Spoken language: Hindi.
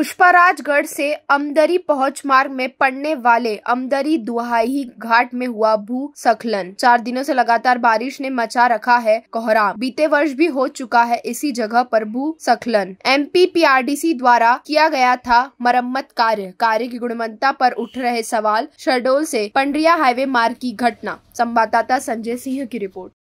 पुष्पराजगढ़ से अमदरी पहुंच मार्ग में पड़ने वाले अमदरी दुहाई घाट में हुआ सखलन चार दिनों से लगातार बारिश ने मचा रखा है कोहराम बीते वर्ष भी हो चुका है इसी जगह पर भूस्खलन एमपीपीआरडीसी द्वारा किया गया था मरम्मत कार्य कार्य की गुणवत्ता पर उठ रहे सवाल शहडोल से पंडरिया हाईवे मार्ग की घटना संवाददाता संजय सिंह की रिपोर्ट